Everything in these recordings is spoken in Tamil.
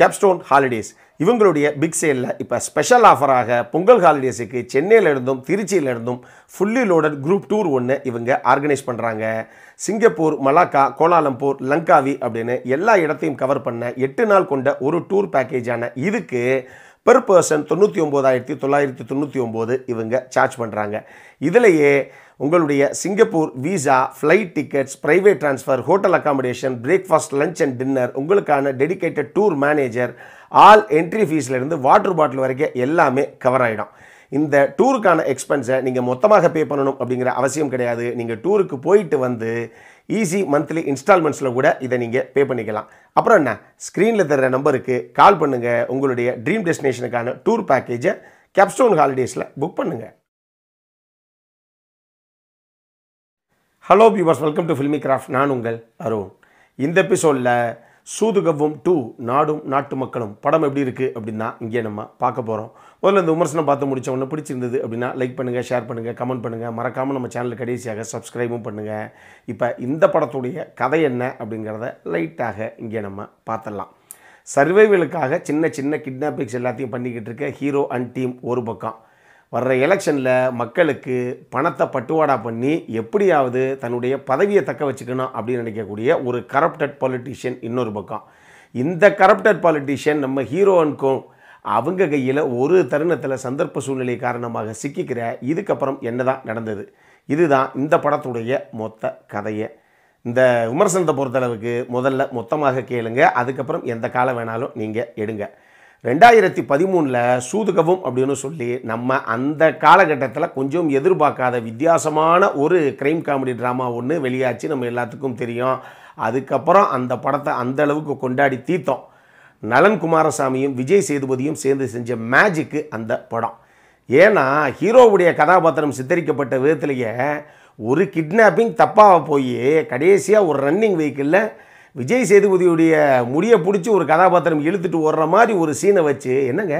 கேப்ஸ்டோன் ஹாலிடேஸ் இவங்களுடைய பிக் சேலில் இப்போ ஸ்பெஷல் ஆஃபராக பொங்கல் ஹாலிடேஸுக்கு சென்னையிலிருந்தும் திருச்சியிலிருந்தும் ஃபுல்லி லோடட் குரூப் டூர் ஒன்று இவங்க ஆர்கனைஸ் பண்ணுறாங்க சிங்கப்பூர் மலாக்கா கோலாலம்பூர் லங்காவி அப்படின்னு எல்லா இடத்தையும் கவர் பண்ண எட்டு நாள் கொண்ட ஒரு டூர் பேக்கேஜான இதுக்கு பெர் பர்சன் தொண்ணூற்றி ஒம்போதாயிரத்தி தொள்ளாயிரத்தி தொண்ணூற்றி ஒம்பது இவங்க சார்ஜ் பண்ணுறாங்க இதிலேயே உங்களுடைய Singapore visa flight tickets private transfer hotel accommodation breakfast lunch and dinner உங்களுக்கான dedicated tour manager all entry ஃபீஸ்லேருந்து வாட்டர் பாட்டில் வரைக்கும் எல்லாமே கவர் ஆகிடும் இந்த டூருக்கான எக்ஸ்பென்ஸை நீங்கள் மொத்தமாக பே பண்ணணும் அப்படிங்கிற அவசியம் கிடையாது நீங்கள் டூருக்கு போயிட்டு வந்து ஈஸி மந்த்லி இன்ஸ்டால்மெண்ட்ஸில் கூட இதை நீங்கள் பே பண்ணிக்கலாம் அப்புறம் என்ன ஸ்க்ரீனில் தர்ற நம்பருக்கு கால் பண்ணுங்கள் உங்களுடைய ட்ரீம் டெஸ்டினேஷனுக்கான டூர் பேக்கேஜை கேப்ஸ்டோன் ஹாலிடேஸில் புக் பண்ணுங்கள் hello viewers welcome to filmi craft நான் உங்கள் அருண் இந்த எபிசோடில் சூதுகவ்வும் டூ நாடும் நாட்டு மக்களும் படம் எப்படி இருக்குது அப்படின்னா இங்கே நம்ம பார்க்க போகிறோம் முதல்ல இந்த விமர்சனம் பார்த்து முடிச்ச உடனே பிடிச்சிருந்தது அப்படின்னா லைக் பண்ணுங்கள் ஷேர் பண்ணுங்கள் கமெண்ட் பண்ணுங்கள் மறக்காமல் நம்ம சேனலுக்கு கடைசியாக சப்ஸ்கிரைபும் பண்ணுங்கள் இப்போ இந்த படத்துடைய கதை என்ன அப்படிங்கிறத லைட்டாக இங்கே நம்ம பார்த்துடலாம் சர்வைவலுக்காக சின்ன சின்ன கிட்னாப்பிங்ஸ் எல்லாத்தையும் பண்ணிக்கிட்டு இருக்க ஹீரோ அண்ட் டீம் ஒரு பக்கம் வர்ற எலெக்ஷனில் மக்களுக்கு பணத்தை பட்டுவாடா பண்ணி எப்படியாவது தன்னுடைய பதவியை தக்க வச்சுக்கணும் அப்படின்னு நினைக்கக்கூடிய ஒரு கரப்டட் பாலிட்டிஷியன் இன்னொரு பக்கம் இந்த கரப்டட் பாலிட்டிஷியன் நம்ம ஹீரோனுக்கும் அவங்க கையில் ஒரு தருணத்தில் சந்தர்ப்ப சூழ்நிலை காரணமாக சிக்கிக்கிற இதுக்கப்புறம் என்னதான் நடந்தது இதுதான் இந்த படத்துடைய மொத்த கதையை இந்த விமர்சனத்தை பொறுத்தளவுக்கு முதல்ல மொத்தமாக கேளுங்க அதுக்கப்புறம் எந்த காலம் வேணாலும் நீங்கள் எடுங்க ரெண்டாயிரத்தி பதிமூணில் சூதுகவும் அப்படின்னு சொல்லி நம்ம அந்த காலகட்டத்தில் கொஞ்சம் எதிர்பார்க்காத வித்தியாசமான ஒரு க்ரைம் காமெடி ட்ராமா ஒன்று வெளியாச்சு நம்ம எல்லாத்துக்கும் தெரியும் அதுக்கப்புறம் அந்த படத்தை அந்த அளவுக்கு கொண்டாடி தீர்த்தோம் நலன் குமாரசாமியும் விஜய் சேதுபதியும் சேர்ந்து செஞ்ச மேஜிக்கு அந்த படம் ஏன்னா ஹீரோவுடைய கதாபாத்திரம் சித்தரிக்கப்பட்ட விதத்திலேயே ஒரு கிட்னாப்பிங் தப்பாக போய் கடைசியாக ஒரு ரன்னிங் வெஹிக்கிளில் விஜய் சேதுபதியுடைய முடியை பிடிச்சி ஒரு கதாபாத்திரம் இழுத்துட்டு ஓடுற மாதிரி ஒரு சீனை வச்சு என்னங்க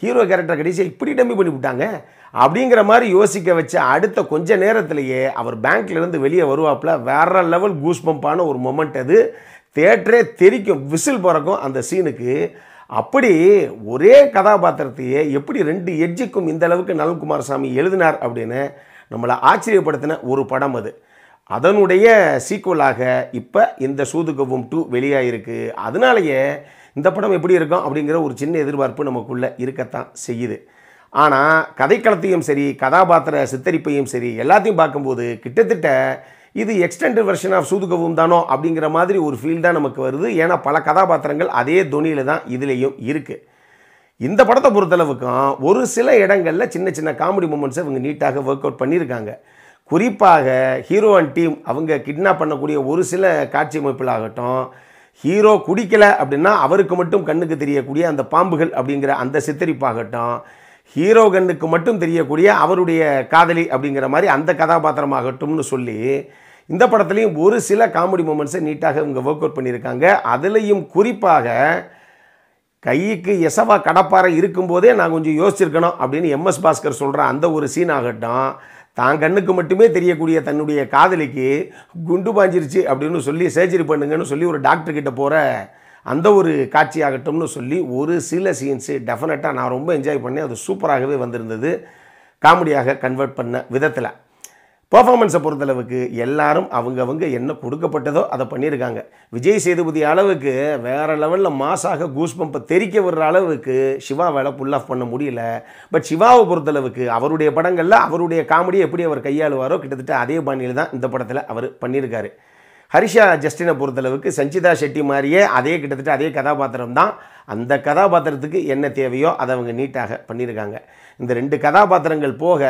ஹீரோ கேரக்டர் கடைசியாக இப்படி டம்மி பண்ணி விட்டாங்க அப்படிங்கிற மாதிரி யோசிக்க வச்ச அடுத்த கொஞ்ச நேரத்திலேயே அவர் பேங்க்லேருந்து வெளியே வருவாப்பில் வேற லெவல் கூஸ் பம்பான ஒரு மொமெண்ட் அது தேட்டரே தெரிக்கும் விசில் பிறக்கும் அந்த சீனுக்கு அப்படி ஒரே கதாபாத்திரத்தையே எப்படி ரெண்டு எட்ஜுக்கும் இந்த அளவுக்கு நலன்குமார் சாமி எழுதினார் அப்படின்னு நம்மளை ஆச்சரியப்படுத்தின ஒரு படம் அது அதனுடைய சீக்குவலாக இப்போ இந்த சூதுகவும் டூ வெளியாகிருக்கு அதனாலேயே இந்த படம் எப்படி இருக்கும் அப்படிங்கிற ஒரு சின்ன எதிர்பார்ப்பு நமக்குள்ளே இருக்கத்தான் செய்யுது ஆனால் கதைக்களத்தையும் சரி கதாபாத்திர சித்தரிப்பையும் சரி எல்லாத்தையும் பார்க்கும்போது கிட்டத்தட்ட இது எக்ஸ்டெண்டட் வெர்ஷன் ஆஃப் சூதுகவும் தானோ அப்படிங்கிற மாதிரி ஒரு ஃபீல் தான் நமக்கு வருது ஏன்னா பல கதாபாத்திரங்கள் அதே துணியில் தான் இதுலேயும் இருக்குது இந்த படத்தை பொறுத்தளவுக்கும் ஒரு சில இடங்களில் சின்ன சின்ன காமெடி மூமெண்ட்ஸை இவங்க நீட்டாக ஒர்க் அவுட் பண்ணியிருக்காங்க குறிப்பாக ஹீரோ அண்ட் டீம் அவங்க கிட்னாப் பண்ணக்கூடிய ஒரு சில காட்சி அமைப்பில் ஆகட்டும் ஹீரோ குடிக்கலை அப்படின்னா அவருக்கு மட்டும் கண்ணுக்கு தெரியக்கூடிய அந்த பாம்புகள் அப்படிங்கிற அந்த சித்தரிப்பாகட்டும் ஹீரோ கண்ணுக்கு மட்டும் தெரியக்கூடிய அவருடைய காதலி அப்படிங்கிற மாதிரி அந்த கதாபாத்திரமாகட்டும்னு சொல்லி இந்த படத்துலையும் ஒரு சில காமெடி மூமெண்ட்ஸை நீட்டாக இவங்க ஒர்க் அவுட் பண்ணியிருக்காங்க அதுலேயும் குறிப்பாக கைக்கு எசவா கடப்பாறை இருக்கும்போதே நான் கொஞ்சம் யோசிச்சிருக்கணும் அப்படின்னு எம்எஸ் பாஸ்கர் சொல்கிறேன் அந்த ஒரு சீன் ஆகட்டும் தான் கண்ணுக்கு மட்டுமே தெரியக்கூடிய தன்னுடைய காதலிக்கு குண்டு பாஞ்சிருச்சு அப்படின்னு சொல்லி சர்ஜரி பண்ணுங்கன்னு சொல்லி ஒரு டாக்டர் கிட்ட போகிற அந்த ஒரு காட்சியாகட்டும்னு சொல்லி ஒரு சில சீன்ஸு டெஃபினட்டாக நான் ரொம்ப என்ஜாய் பண்ணேன் அது சூப்பராகவே வந்திருந்தது காமெடியாக கன்வெர்ட் பண்ண விதத்தில் பர்ஃபார்மன்ஸை பொறுத்தளவுக்கு எல்லாரும் அவங்க என்ன கொடுக்கப்பட்டதோ அதை பண்ணியிருக்காங்க விஜய் சேதுபதி அளவுக்கு வேறு லெவலில் மாசாக கூஸ் பம்பை தெரிக்க விடுற அளவுக்கு சிவா வேலை புல் ஆஃப் பண்ண முடியல பட் சிவாவை பொறுத்தளவுக்கு அவருடைய படங்களில் அவருடைய காமெடியை எப்படி அவர் கையாளுவாரோ கிட்டத்தட்ட அதே பாணியில் தான் இந்த படத்தில் அவர் பண்ணியிருக்காரு ஹரிஷா ஜஸ்டினை பொறுத்தளவுக்கு சஞ்சிதா ஷெட்டி மாதிரியே அதே கிட்டத்தட்ட அதே கதாபாத்திரம் தான் அந்த கதாபாத்திரத்துக்கு என்ன தேவையோ அதை அவங்க நீட்டாக பண்ணியிருக்காங்க இந்த ரெண்டு கதாபாத்திரங்கள் போக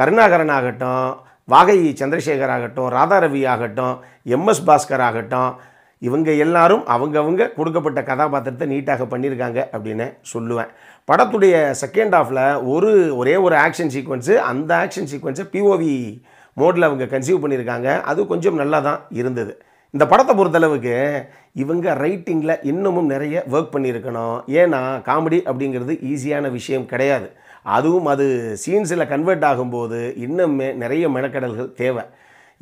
கருணாகரன் ஆகட்டும் வாகை சந்திரசேகர் ஆகட்டும் ராதாரவி ஆகட்டும் எம்எஸ் பாஸ்கர் ஆகட்டும் இவங்க எல்லாரும் அவங்கவுங்க கொடுக்கப்பட்ட கதாபாத்திரத்தை நீட்டாக பண்ணியிருக்காங்க அப்படின்னு சொல்லுவேன் படத்துடைய செகண்ட் ஆஃபில் ஒரு ஒரே ஒரு ஆக்ஷன் சீக்வன்ஸு அந்த ஆக்ஷன் சீக்வன்ஸை பிஓவி மோடில் அவங்க கன்சீவ் பண்ணியிருக்காங்க அது கொஞ்சம் நல்லா தான் இருந்தது இந்த படத்தை பொறுத்தளவுக்கு இவங்க ரைட்டிங்கில் இன்னமும் நிறைய ஒர்க் பண்ணியிருக்கணும் ஏன்னா காமெடி அப்படிங்கிறது ஈஸியான விஷயம் கிடையாது அதுவும் அது சீன்ஸில் கன்வெர்ட் ஆகும்போது இன்னும் நிறைய மெனக்கடல்கள் தேவை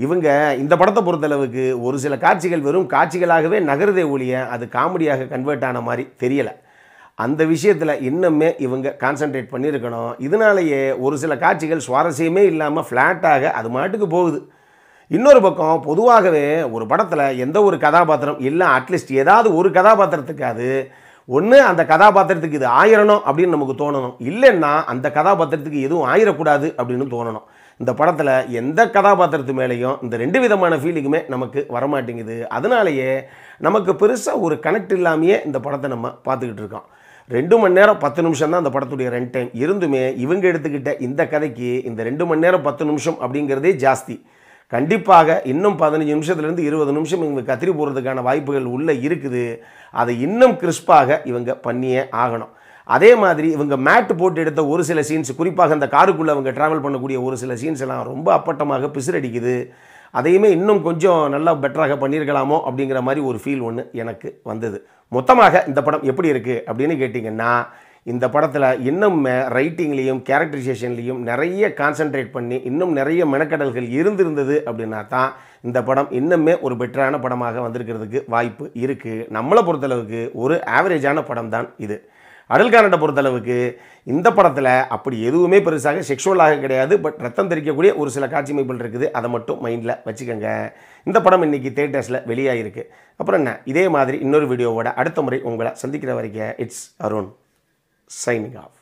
இவங்க இந்த படத்தை பொறுத்தளவுக்கு ஒரு சில காட்சிகள் வெறும் காட்சிகளாகவே நகருதே ஒழிய அது காமெடியாக கன்வெர்ட் ஆன மாதிரி தெரியலை அந்த விஷயத்தில் இன்னுமே இவங்க கான்சன்ட்ரேட் பண்ணியிருக்கணும் இதனாலேயே ஒரு சில காட்சிகள் சுவாரஸ்யமே இல்லாமல் ஃப்ளாட்டாக அது மாட்டுக்கு போகுது இன்னொரு பக்கம் பொதுவாகவே ஒரு படத்தில் எந்த ஒரு கதாபாத்திரம் இல்லை அட்லீஸ்ட் ஏதாவது ஒரு கதாபாத்திரத்துக்கு அது ஒன்று அந்த கதாபாத்திரத்துக்கு இது ஆயிரணும் அப்படின்னு நமக்கு தோணணும் இல்லைன்னா அந்த கதாபாத்திரத்துக்கு எதுவும் ஆயிரக்கூடாது அப்படின்னு தோணணும் இந்த படத்தில் எந்த கதாபாத்திரத்து மேலேயும் இந்த ரெண்டு விதமான ஃபீலிங்குமே நமக்கு வரமாட்டேங்குது அதனாலேயே நமக்கு பெருசாக ஒரு கனெக்ட் இல்லாமையே இந்த படத்தை நம்ம பார்த்துக்கிட்டு இருக்கோம் ரெண்டு மணி நேரம் பத்து நிமிஷம் தான் அந்த படத்துடைய ரன் டைம் இருந்துமே இவங்க எடுத்துக்கிட்ட இந்த கதைக்கு இந்த ரெண்டு மணி நேரம் பத்து நிமிஷம் அப்படிங்கிறதே ஜாஸ்தி கண்டிப்பாக இன்னும் பதினஞ்சு நிமிஷத்துலேருந்து இருபது நிமிஷம் இவங்க கத்திரி போகிறதுக்கான வாய்ப்புகள் உள்ளே இருக்குது அதை இன்னும் கிறிஸ்பாக இவங்க பண்ணியே ஆகணும் அதே மாதிரி இவங்க மேட் போட்டு எடுத்த ஒரு சில சீன்ஸ் குறிப்பாக அந்த காருக்குள்ளே அவங்க ட்ராவல் பண்ணக்கூடிய ஒரு சில சீன்ஸ் எல்லாம் ரொம்ப அப்பட்டமாக பிசிறடிக்குது அதையுமே இன்னும் கொஞ்சம் நல்லா பெட்டராக பண்ணியிருக்கலாமோ அப்படிங்கிற மாதிரி ஒரு ஃபீல் ஒன்று எனக்கு வந்தது மொத்தமாக இந்த படம் எப்படி இருக்குது அப்படின்னு கேட்டிங்கன்னா இந்த படத்தில் இன்னும் ரைட்டிங்லேயும் கேரக்டரைசேஷன்லேயும் நிறைய கான்சென்ட்ரேட் பண்ணி இன்னும் நிறைய மெனக்கடல்கள் இருந்திருந்தது அப்படின்னா தான் இந்த படம் இன்னுமே ஒரு பெட்டரான படமாக வந்திருக்கிறதுக்கு வாய்ப்பு இருக்குது நம்மளை பொறுத்தளவுக்கு ஒரு ஆவரேஜான படம் தான் இது அடல்கானட்டை பொறுத்தளவுக்கு இந்த படத்தில் அப்படி எதுவுமே பெருசாக செக்ஷுவலாக கிடையாது பட் ரத்தம் தெரிக்கக்கூடிய ஒரு சில காட்சி அமைப்புகள் இருக்குது அதை மட்டும் மைண்டில் வச்சுக்கோங்க இந்த படம் இன்றைக்கி தேட்டர்ஸில் வெளியாகிருக்கு அப்புறம் என்ன இதே மாதிரி இன்னொரு வீடியோவோட அடுத்த முறை உங்களை சந்திக்கிற வரைக்கும் இட்ஸ் அருண் signing off.